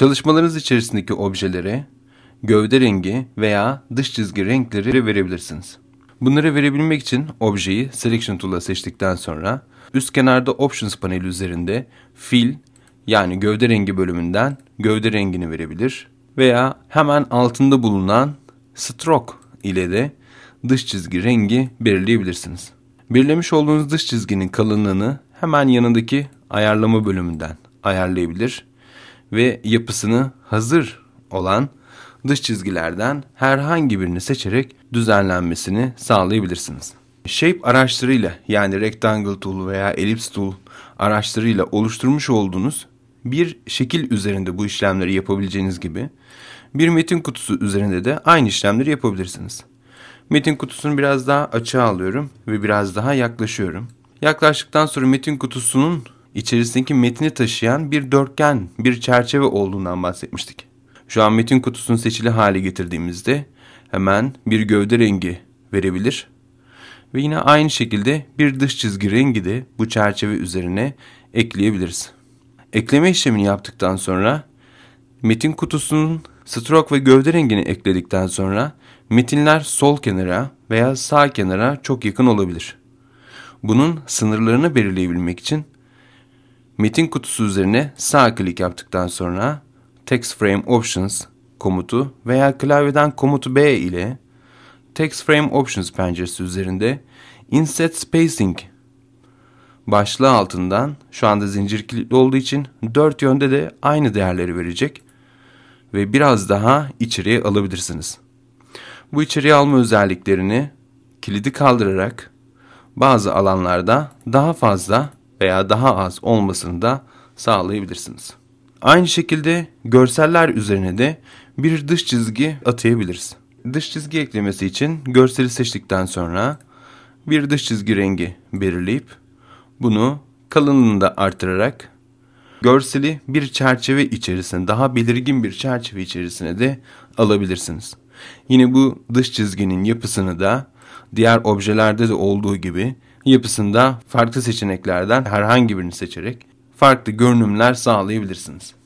Çalışmalarınız içerisindeki objelere, gövde rengi veya dış çizgi renkleri verebilirsiniz. Bunları verebilmek için objeyi Selection Tool'a seçtikten sonra üst kenarda Options paneli üzerinde Fill yani gövde rengi bölümünden gövde rengini verebilir veya hemen altında bulunan Stroke ile de dış çizgi rengi belirleyebilirsiniz. Belirlemiş olduğunuz dış çizginin kalınlığını hemen yanındaki ayarlama bölümünden ayarlayabilir ve yapısını hazır olan dış çizgilerden herhangi birini seçerek düzenlenmesini sağlayabilirsiniz. Shape araçlarıyla yani Rectangle Tool veya Ellipse Tool araçlarıyla oluşturmuş olduğunuz bir şekil üzerinde bu işlemleri yapabileceğiniz gibi bir metin kutusu üzerinde de aynı işlemleri yapabilirsiniz. Metin kutusunu biraz daha açığa alıyorum ve biraz daha yaklaşıyorum. Yaklaştıktan sonra metin kutusunun içerisindeki metni taşıyan bir dörtgen, bir çerçeve olduğundan bahsetmiştik. Şu an metin kutusunu seçili hale getirdiğimizde hemen bir gövde rengi verebilir. Ve yine aynı şekilde bir dış çizgi rengi de bu çerçeve üzerine ekleyebiliriz. Ekleme işlemini yaptıktan sonra metin kutusunun stroke ve gövde rengini ekledikten sonra metinler sol kenara veya sağ kenara çok yakın olabilir. Bunun sınırlarını belirleyebilmek için Metin kutusu üzerine sağ klik yaptıktan sonra Text Frame Options komutu veya klavyeden komutu B ile Text Frame Options penceresi üzerinde Inset Spacing başlığı altından şu anda zincir kilitli olduğu için dört yönde de aynı değerleri verecek ve biraz daha içeriye alabilirsiniz. Bu içeriye alma özelliklerini kilidi kaldırarak bazı alanlarda daha fazla veya daha az olmasını da sağlayabilirsiniz. Aynı şekilde görseller üzerine de bir dış çizgi atayabiliriz. Dış çizgi eklemesi için görseli seçtikten sonra bir dış çizgi rengi belirleyip bunu kalınlığını da artırarak görseli bir çerçeve içerisine daha belirgin bir çerçeve içerisine de alabilirsiniz. Yine bu dış çizginin yapısını da diğer objelerde de olduğu gibi yapısında farklı seçeneklerden herhangi birini seçerek farklı görünümler sağlayabilirsiniz.